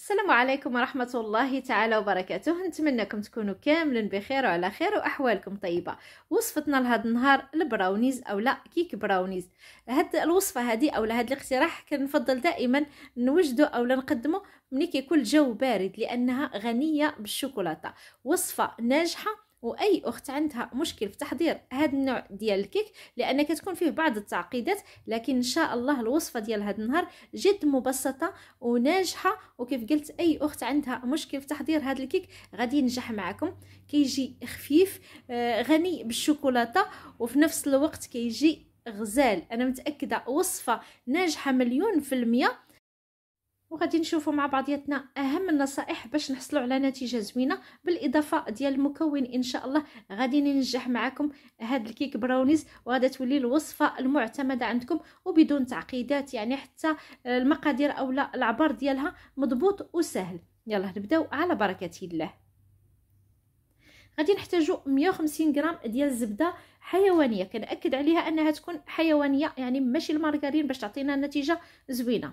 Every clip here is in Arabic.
السلام عليكم ورحمة الله تعالى وبركاته نتمنىكم تكونوا كاملا بخير وعلى خير وأحوالكم طيبة وصفتنا لهذا النهار البراونيز أو لا كيك براونيز هاد الوصفة هذه أو هاد الاقتراح كنفضل دائما نوجده أو نقدمه ملي كيكون الجو بارد لأنها غنية بالشوكولاتة وصفة ناجحة واي اخت عندها مشكل في تحضير هذا النوع ديال الكيك لان كتكون فيه بعض التعقيدات لكن ان شاء الله الوصفه ديال هذا النهار جد مبسطه وناجحه وكيف قلت اي اخت عندها مشكل في تحضير هذا الكيك غادي ينجح معكم كيجي خفيف آه، غني بالشوكولاته وفي نفس الوقت كيجي غزال انا متاكده وصفه ناجحه مليون في المئه وغادي نشوفوا مع بعضياتنا اهم النصائح باش نحصلوا على نتيجه زوينه بالاضافه ديال المكون ان شاء الله غادي ننجح معكم هاد الكيك براونيز وغادي تولي الوصفه المعتمده عندكم وبدون تعقيدات يعني حتى المقادير اولا العبار ديالها مضبوط وسهل يلا نبداو على بركه الله غادي نحتاجو 150 غرام ديال الزبده حيوانيه كنأكد عليها انها تكون حيوانيه يعني ماشي المارغرين باش تعطينا نتيجه زوينه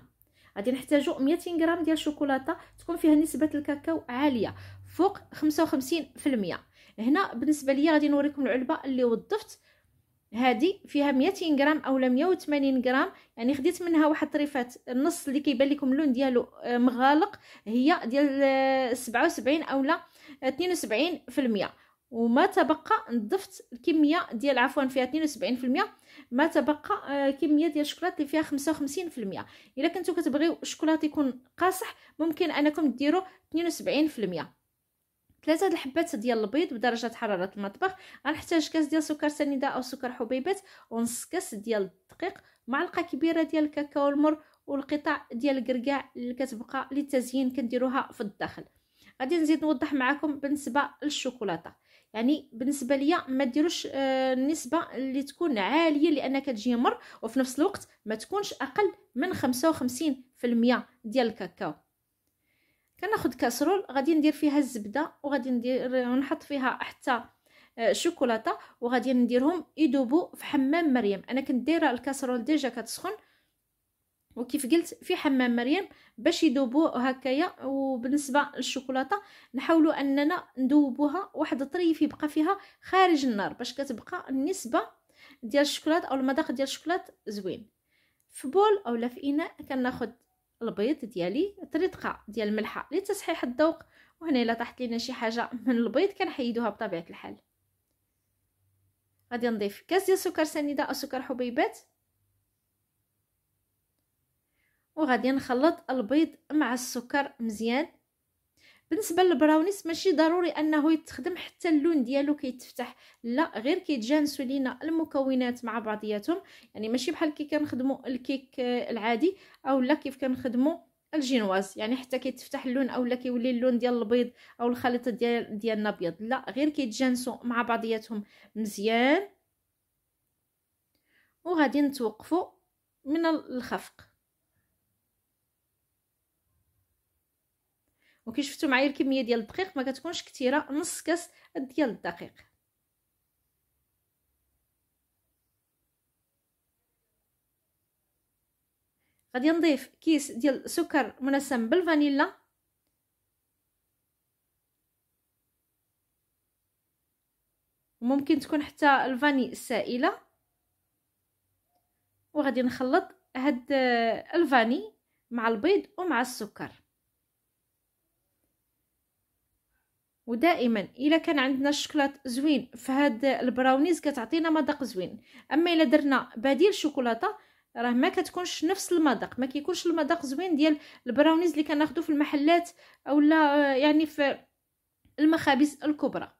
غادي نحتاجو 200 غرام ديال الشوكولاته تكون فيها نسبه الكاكاو عاليه فوق 55% هنا بالنسبه ليا غادي نوريكم العلبه اللي وظفت هذه فيها 200 غرام اولا 180 غرام يعني خديت منها واحد طريفات النص اللي كيبان لكم اللون ديالو آه، مغالق هي ديال 77 اولا 72% وما تبقى نضفت الكميه ديال عفوا فيها 72% ما تبقى آه، كميه ديال الشوكولاته اللي فيها 55% الا كنتو كتبغيو الشوكولاته يكون قاصح ممكن انكم ديروا 72% ثلاثة الحبات ديال البيض بدرجة حرارة المطبخ غنحتاج كاس ديال سكر سنيدة أو سكر حبيبات ونص كاس ديال الدقيق معلقة كبيرة ديال الكاكاو المر والقطع ديال الكركاع اللي كتبقى للتزيين كنديروها في الداخل غادي نزيد نوضح معكم بالنسبة للشوكولاتة يعني بالنسبه ليا ما ديروش آه، النسبه اللي تكون عاليه لان كتجي مر وفي نفس الوقت ما تكونش اقل من 55% ديال الكاكاو كناخذ كاسرول غادي ندير فيها الزبده وغادي ندير ونحط فيها حتى آه، شوكولاته وغادي نديرهم يذوبوا في حمام مريم انا كنت دايره الكاسرول ديجا كتسخن وكيف قلت في حمام مريم باش يدوبو هكايا وبالنسبه للشوكولاته نحاولوا اننا ندوبوها واحد الطريف يبقى فيها خارج النار باش كتبقى النسبه ديال الشوكولات او المذاق ديال الشوكولات زوين في بول اولا في اناء كناخذ البيض ديالي طريقه ديال الملحه لتصحيح الذوق وهنا الا طاحت لينا شي حاجه من البيض كنحيدوها بطبيعه الحال غادي نضيف كاس ديال سكر سنيده او سكر حبيبات وغادي نخلط البيض مع السكر مزيان بالنسبه للبراونيس ماشي ضروري انه يتخدم حتى اللون ديالو كيتفتح لا غير كيتجانسوا لينا المكونات مع بعضياتهم يعني ماشي بحال كي كنخدموا الكيك العادي اولا كيف كنخدموا الجينواز يعني حتى كيتفتح اللون اولا كيولي اللون ديال البيض او الخليط ديال ديالنا ابيض لا غير كيتجانسوا مع بعضياتهم مزيان وغادي نتوقفوا من الخفق وكي شفتوا معايا الكميه ديال الدقيق ما كتكونش كثيره نص كاس ديال الدقيق غادي نضيف كيس ديال السكر منسم بالفانيلا وممكن تكون حتى الفاني السائله وغادي نخلط هاد الفاني مع البيض ومع السكر ودائما الا كان عندنا الشوكولات زوين فهاد البراونيز كتعطينا مذاق زوين اما الا درنا بديل شوكولاته راه ما كتكونش نفس المذاق ما كيكونش المذاق زوين ديال البراونيز اللي كناخذو في المحلات اولا آه، يعني في المخابز الكبرى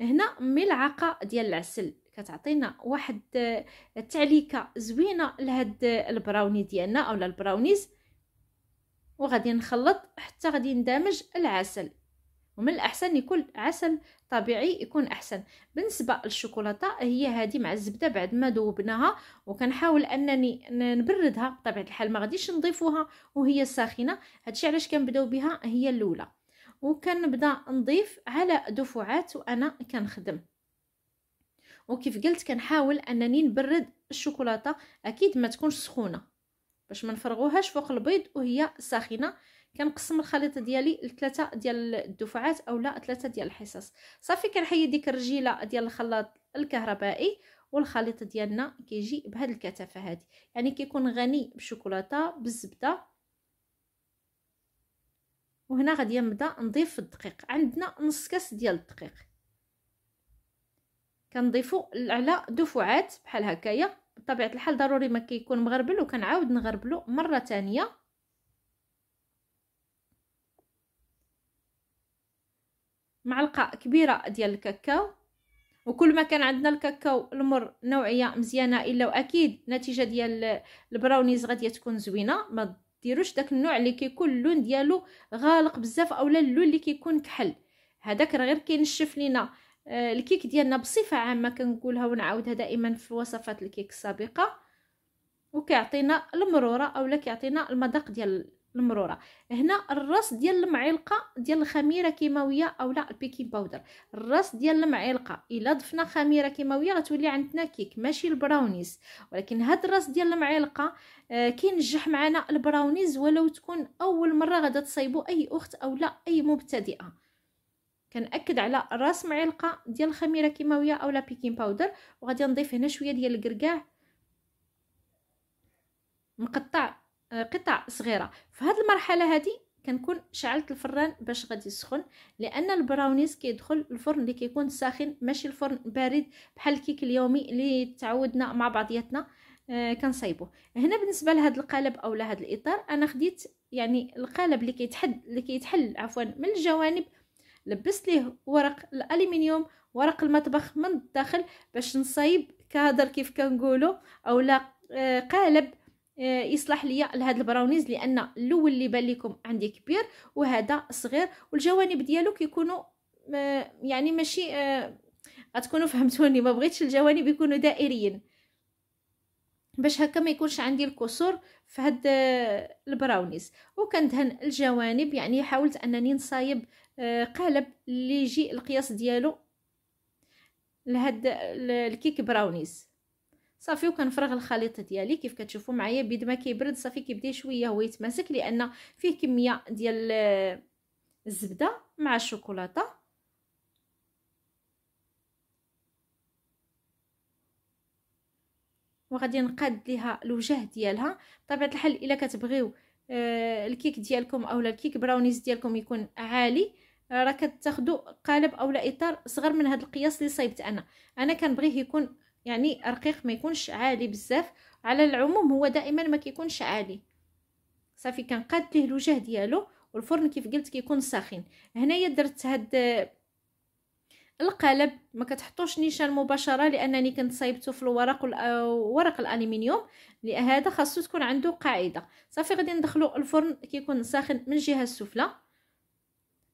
هنا ملعقه ديال العسل كتعطينا واحد التعليكه آه، زوينه لهاد البراوني ديالنا اولا البراونيز وغادي نخلط حتى غادي ندمج العسل ومن الاحسن يكون عسل طبيعي يكون احسن بالنسبه للشوكولاته هي هذه مع الزبده بعد ما ذوبناها وكنحاول انني نبردها بطبيعه الحال ما غاديش نضيفوها وهي ساخنه هادشي علاش كنبداو بها هي الاولى وكنبدا نضيف على دفعات وانا كنخدم وكيف قلت كنحاول انني نبرد الشوكولاته اكيد ما تكونش سخونه باش ما نفرغوهاش فوق البيض وهي ساخنه كنقسم الخليط ديالي لثلاثه ديال الدفعات اولا ثلاثه ديال الحصص صافي كنحيد ديك الرجيله ديال الخلاط الكهربائي والخليط ديالنا كيجي بهاد الكثافه هادي يعني كيكون غني بالشوكولاته بالزبده وهنا غادي نبدا نضيف الدقيق عندنا نص كاس ديال الدقيق كنضيفو على دفعات بحال هكايا بطبيعه الحال ضروري ما كيكون مغربل وكنعاود نغربلو مره ثانيه معلقه كبيره ديال الكاكاو وكل ما كان عندنا الكاكاو المر نوعيه مزيانه الا واكيد نتيجه ديال البراونيز غادي تكون زوينه ما ديروش داك النوع اللي كيكون اللون ديالو غالق بزاف اولا اللون اللي كيكون كحل هذاك راه غير كينشف لينا آه، الكيك ديالنا بصفه عامه كنقولها ونعاودها دائما في وصفات الكيك السابقه وكيعطينا المروره اولا كيعطينا المذاق ديال المروره هنا الراس ديال المعلقه ديال الخميره كيماويه اولا البيكين باودر الراس ديال المعلقه الا ضفنا خميره كيماويه غتولي عندنا كيك ماشي البراونيز ولكن هاد الراس ديال المعلقه آه كينجح معنا البراونيز ولو تكون اول مره غادا تصايبو اي اخت اولا اي مبتدئه كنأكد على راس معلقه ديال الخميره كيماويه اولا بيكين باودر وغادي نضيف هنا شويه ديال الكركاع مقطع قطع صغيره في هذه المرحله هذه كنكون شعلت الفران باش غادي يسخن لان البراونيز كيدخل الفرن اللي كيكون ساخن ماشي الفرن بارد بحال الكيك اليومي اللي تعودنا مع بعضياتنا آه كنصايبوه هنا بالنسبه لهاد القالب او لهاد الاطار انا خديت يعني القالب اللي كيتحد اللي كيتحل عفوا من الجوانب لبست ليه ورق الالومنيوم ورق المطبخ من الداخل باش نصايب كادر كيف كنقولوا اولا آه قالب آه، يصلح ليا لهاد البراونيز لان الاول اللي بان لكم عندي كبير وهذا صغير والجوانب ديالو كيكونوا آه، يعني ماشي آه، غتكونوا فهمتوني ما بغيتش الجوانب يكونوا دائريين باش هكا ما يكونش عندي الكسور في هاد البراونيز وكندهن الجوانب يعني حاولت انني نصايب قالب اللي يجي القياس ديالو لهاد الكيك براونيز صافي وكنفرغ الخليط ديالي كيف كتشوفوا معايا بيد ما كيبرد صافي كيبدا شويه هو يتماسك لان فيه كميه ديال الزبده مع الشوكولاته وغادي نقاد ليها الوجه ديالها بطبيعه الحال الا كتبغيو آه الكيك ديالكم اولا الكيك براونيز ديالكم يكون عالي راه كتاخذوا قالب اولا اطار صغر من هذا القياس اللي صايبت انا انا كنبغيه يكون يعني رقيق ما يكونش عالي بزاف على العموم هو دائما ما كيكونش عالي صافي كنقاد ليه الوجه ديالو والفرن كيف قلت كيكون ساخن هنايا درت هاد القالب ما كتحطوش نيشان مباشره لانني كنت صايبته في الورق ورق الالومنيوم لهذا خاصو تكون عنده قاعده صافي غادي ندخلو الفرن كيكون ساخن من الجهه السفلى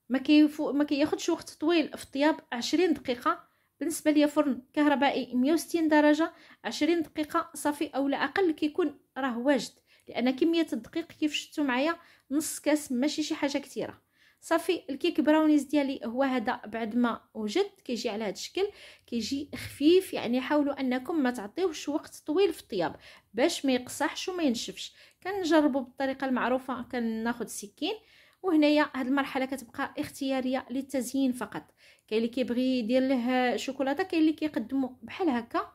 ما كيفو ما كياخذش وقت طويل في الطياب 20 دقيقه بالنسبه ليا فرن كهربائي 160 درجه 20 دقيقه صافي او لا اقل كيكون راه واجد لان كميه الدقيق كيف شفتوا معايا نص كاس ماشي شي حاجه كثيره صافي الكيك براونيز ديالي هو هذا بعد ما وجد كيجي على هذا الشكل كيجي خفيف يعني حاولوا انكم ما تعطيوش وقت طويل في الطياب باش ما يقصحش وما ينشفش كنجربوا بالطريقه المعروفه كناخذ سكين وهنايا هاد المرحله كتبقى اختياريه للتزيين فقط كاين اللي كيبغي يدير ليه شوكولاته كاين اللي كيقدمو بحال هكا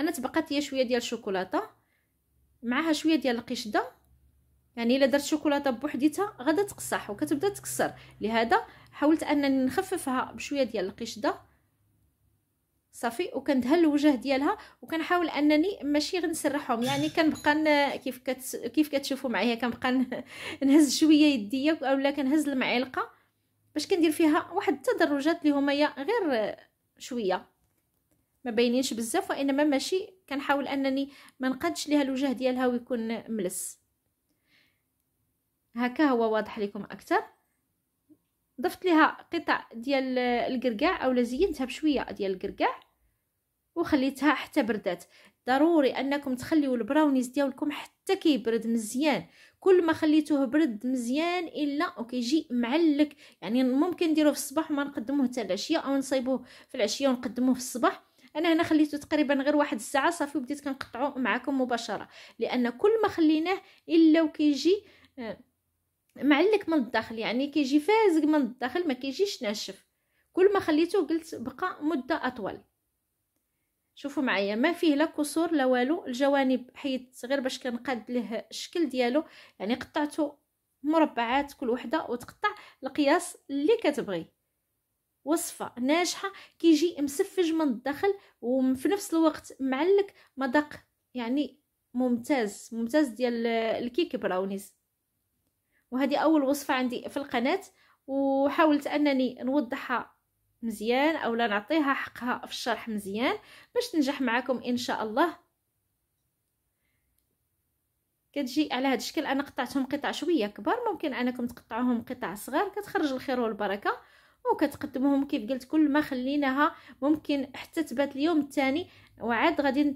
انا تبقات ليا شويه ديال الشوكولاته معها شويه ديال القشده يعني الا درت شوكولاته بوحديتها غدا تقصح وكتبدا تكسر لهذا حاولت انني نخففها بشويه ديال القشده صافي وكندهن الوجه ديالها وكنحاول انني ماشي غنسرحهم يعني كنبقى كيف كت... كيف كتشوفوا معايا كنبقى نهز شويه يديا اولا كنهز المعلقه باش كندير فيها واحد التدرجات اللي هما غير شويه ما باينينش بزاف وانما ماشي كنحاول انني ما نقادش ليها الوجه ديالها ويكون ملس هكا هو واضح لكم اكثر ضفت لها قطع ديال القرقع اولا زينتها بشويه ديال القرقع وخليتها حتى بردات ضروري انكم تخليو البراونيز ديالكم حتى كيبرد مزيان كل ما خليتوه برد مزيان الا وكيجي معلك يعني ممكن نديروه في الصباح وما نقدموه حتى العشيه او نصيبوه في العشيه ونقدموه في الصباح انا هنا خليته تقريبا غير واحد الساعه صافي وبديت كنقطعو معكم مباشره لان كل ما خليناه الا وكيجي آه، معلك من الداخل يعني كيجي فازق من الداخل ما كيجيش ناشف كل ما خليته قلت بقى مده اطول شوفوا معايا ما فيه لا كسور لا والو الجوانب حيدت غير باش كنقاد ليه الشكل ديالو يعني قطعته مربعات كل وحده وتقطع القياس اللي كتبغي وصفه ناجحه كيجي مسفج من الداخل وفي نفس الوقت معلك مذاق يعني ممتاز ممتاز ديال الكيك براونيز وهذه اول وصفه عندي في القناه وحاولت انني نوضحها مزيان اولا نعطيها حقها في الشرح مزيان باش تنجح معكم ان شاء الله كتجي على هذا الشكل انا قطعتهم قطع شويه كبار ممكن انكم تقطعوهم قطع صغار كتخرج الخير والبركه وكتقدموهم كيف قلت كل ما خليناها ممكن حتى تبات اليوم الثاني وعاد غادي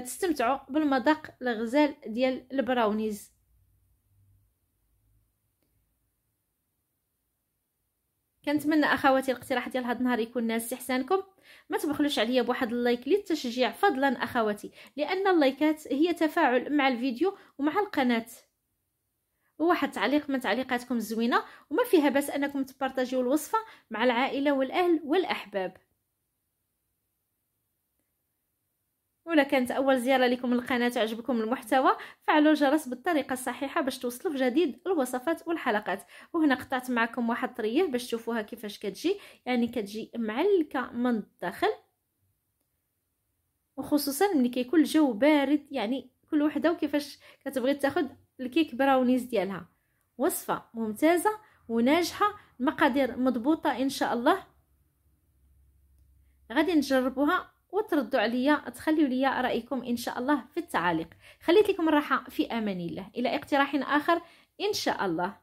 تستمتعوا بالمذاق الغزال ديال البراونيز كنتمنى اخواتي الاقتراح ديال هذا النهار يكون نال استحسانكم ما تبخلوش عليا بواحد اللايك للتشجيع فضلا اخواتي لان اللايكات هي تفاعل مع الفيديو ومع القناه وواحد تعليق من تعليقاتكم زوينه وما فيها باس انكم تبارطاجيو الوصفه مع العائله والاهل والاحباب ولا كانت اول زياره لكم للقناه عجبكم المحتوى فعلوا الجرس بالطريقه الصحيحه باش توصلوا في جديد الوصفات والحلقات وهنا قطعت معكم واحد طريه باش تشوفوها كيفاش كتجي يعني كتجي معلكه من الداخل وخصوصا ملي كيكون الجو بارد يعني كل وحده وكيفاش كتبغي تاخذ الكيك براونيز ديالها وصفه ممتازه وناجحه مقادير مضبوطه ان شاء الله غادي نجربوها وتردوا عليا تخليوا لي رايكم ان شاء الله في التعاليق خليت لكم الراحه في امان الله الى اقتراح اخر ان شاء الله